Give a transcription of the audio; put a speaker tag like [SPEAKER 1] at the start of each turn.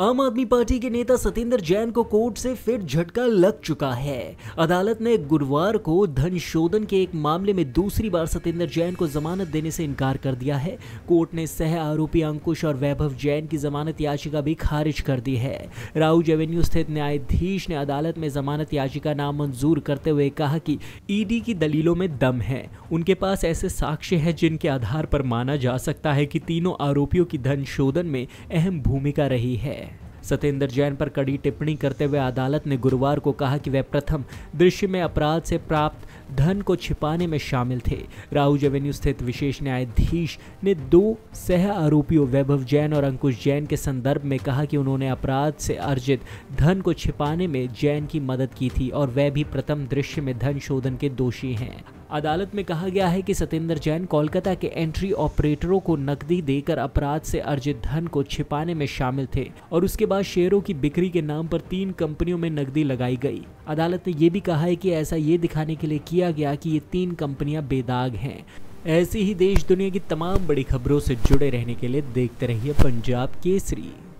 [SPEAKER 1] आम आदमी पार्टी के नेता सतेंद्र जैन को कोर्ट से फिर झटका लग चुका है अदालत ने गुरुवार को धन शोधन के एक मामले में दूसरी बार सतेंद्र जैन को जमानत देने से इनकार कर दिया है कोर्ट ने सह आरोपी अंकुश और वैभव जैन की जमानत याचिका भी खारिज कर दी है राउज एवेन्यू स्थित न्यायाधीश ने अदालत में जमानत याचिका नामंजूर करते हुए कहा कि ईडी की दलीलों में दम है उनके पास ऐसे साक्ष्य है जिनके आधार पर माना जा सकता है कि तीनों आरोपियों की धन शोधन में अहम भूमिका रही है सत्येंद्र जैन पर कड़ी टिप्पणी करते हुए अदालत ने गुरुवार को कहा कि वह प्रथम दृश्य में अपराध से प्राप्त धन को छिपाने में शामिल थे राहुल एवेन्यू स्थित विशेष न्यायाधीश ने दो सह आरोपियों वैभव जैन और अंकुश जैन के संदर्भ में कहा कि उन्होंने अपराध से अर्जित धन को छिपाने में जैन की मदद की थी और वह भी प्रथम दृश्य में धन शोधन के दोषी हैं अदालत में कहा गया है कि सतेंद्र जैन कोलकाता के एंट्री ऑपरेटरों को नकदी देकर अपराध से अर्जित धन को छिपाने में शामिल थे और उसके बाद शेयरों की बिक्री के नाम पर तीन कंपनियों में नकदी लगाई गई अदालत ने यह भी कहा है कि ऐसा ये दिखाने के लिए किया गया कि ये तीन कंपनियां बेदाग हैं ऐसी ही देश दुनिया की तमाम बड़ी खबरों से जुड़े रहने के लिए देखते रहिए पंजाब केसरी